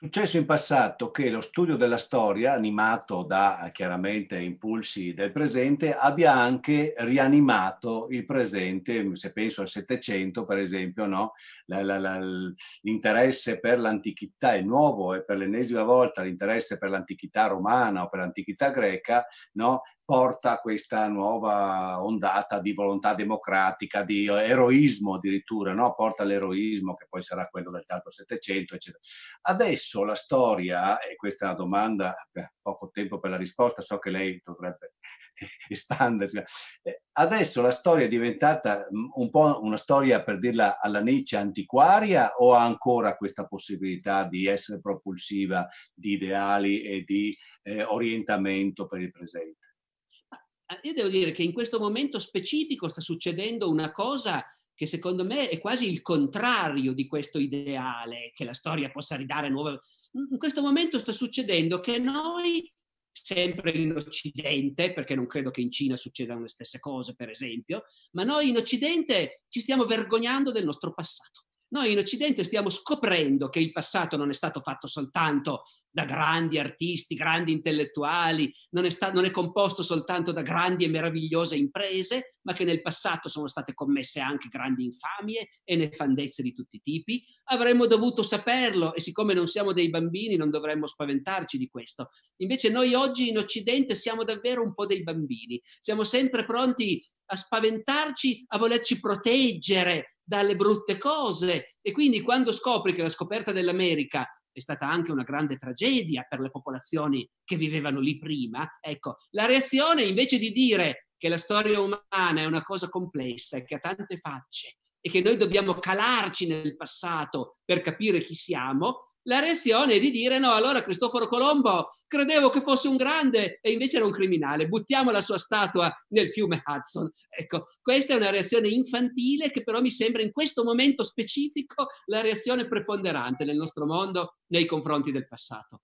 Successo in passato che lo studio della storia, animato da eh, chiaramente impulsi del presente, abbia anche rianimato il presente, mm, se penso al Settecento per esempio, no? l'interesse per l'antichità è nuovo e per l'ennesima volta l'interesse per l'antichità romana o per l'antichità greca no? porta questa nuova ondata di volontà democratica, di eh, eroismo addirittura, no? porta l'eroismo che poi sarà quello del tardo Settecento, eccetera. Adesso la storia, e questa è una domanda, poco tempo per la risposta, so che lei dovrebbe espandersi, eh, adesso la storia è diventata mm, un po' una storia, per dirla alla Nietzsche, antiquaria o ha ancora questa possibilità di essere propulsiva di ideali e di eh, orientamento per il presente? Ah, io devo dire che in questo momento specifico sta succedendo una cosa che secondo me è quasi il contrario di questo ideale, che la storia possa ridare nuove... In questo momento sta succedendo che noi, sempre in Occidente, perché non credo che in Cina succedano le stesse cose, per esempio, ma noi in Occidente ci stiamo vergognando del nostro passato. Noi in Occidente stiamo scoprendo che il passato non è stato fatto soltanto da grandi artisti, grandi intellettuali, non è, sta- non è composto soltanto da grandi e meravigliose imprese, ma che nel passato sono state commesse anche grandi infamie e nefandezze di tutti i tipi. Avremmo dovuto saperlo e siccome non siamo dei bambini non dovremmo spaventarci di questo. Invece noi oggi in Occidente siamo davvero un po' dei bambini, siamo sempre pronti a spaventarci, a volerci proteggere dalle brutte cose. E quindi quando scopri che la scoperta dell'America è stata anche una grande tragedia per le popolazioni che vivevano lì prima, ecco, la reazione invece di dire che la storia umana è una cosa complessa e che ha tante facce e che noi dobbiamo calarci nel passato per capire chi siamo, la reazione è di dire no, allora Cristoforo Colombo credevo che fosse un grande e invece era un criminale, buttiamo la sua statua nel fiume Hudson. Ecco, questa è una reazione infantile che però mi sembra in questo momento specifico la reazione preponderante nel nostro mondo nei confronti del passato.